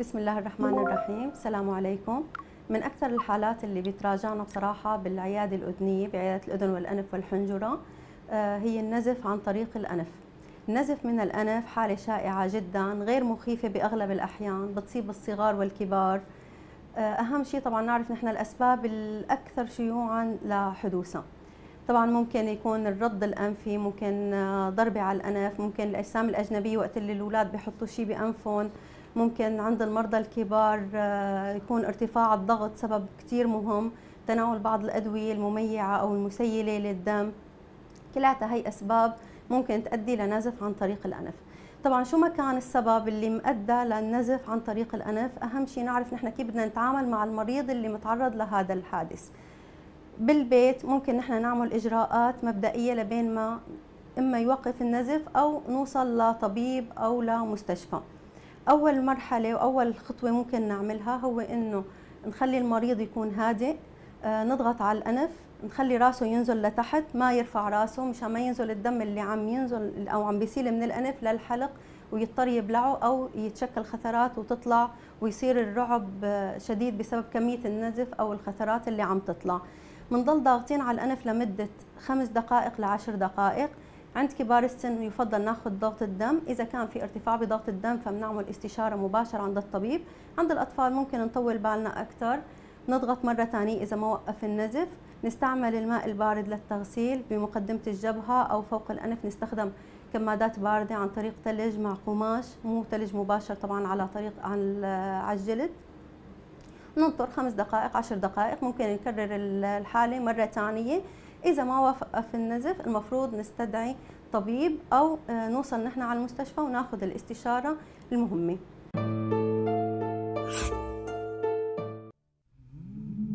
بسم الله الرحمن الرحيم السلام عليكم من أكثر الحالات اللي بيتراجعنا بصراحة بالعيادة الأذنية بعيادة الأذن والأنف والحنجرة آه، هي النزف عن طريق الأنف النزف من الأنف حالة شائعة جدا غير مخيفة بأغلب الأحيان بتصيب الصغار والكبار آه، أهم شيء طبعا نعرف نحن الأسباب الأكثر شيوعا لحدوثها طبعا ممكن يكون الرد الانفي ممكن آه، ضربه على الانف ممكن الاجسام الاجنبيه وقت اللي الاولاد بحطوا شيء بانفهم ممكن عند المرضى الكبار آه، يكون ارتفاع الضغط سبب كثير مهم تناول بعض الادويه المميعه او المسيله للدم كلاتها هي اسباب ممكن تؤدي لنزف عن طريق الانف طبعا شو ما كان السبب اللي مؤدى للنزف عن طريق الانف اهم شيء نعرف نحن كيف بدنا نتعامل مع المريض اللي متعرض لهذا الحادث بالبيت ممكن نحن نعمل اجراءات مبدئيه لبين ما اما يوقف النزف او نوصل لطبيب او لمستشفى اول مرحله واول خطوه ممكن نعملها هو انه نخلي المريض يكون هادئ آه، نضغط على الانف نخلي راسه ينزل لتحت ما يرفع راسه مشان ما ينزل الدم اللي عم ينزل او عم بيسيل من الانف للحلق ويضطر يبلعه او يتشكل خثرات وتطلع ويصير الرعب آه، شديد بسبب كميه النزف او الخثرات اللي عم تطلع بنضل ضاغطين على الأنف لمدة خمس دقائق لعشر دقائق عند كبار السن يفضل ناخذ ضغط الدم اذا كان في ارتفاع بضغط الدم فبنعمل استشاره مباشره عند الطبيب عند الاطفال ممكن نطول بالنا اكثر نضغط مره ثانيه اذا ما وقف النزف نستعمل الماء البارد للتغسيل بمقدمه الجبهه او فوق الانف نستخدم كمادات بارده عن طريق ثلج مع قماش مو ثلج مباشر طبعا على طريق على الجلد ننطر خمس دقائق عشر دقائق ممكن نكرر الحالة مرة ثانية إذا ما وافق النزف المفروض نستدعي طبيب أو آه، نوصل نحن على المستشفى وناخذ الاستشارة المهمة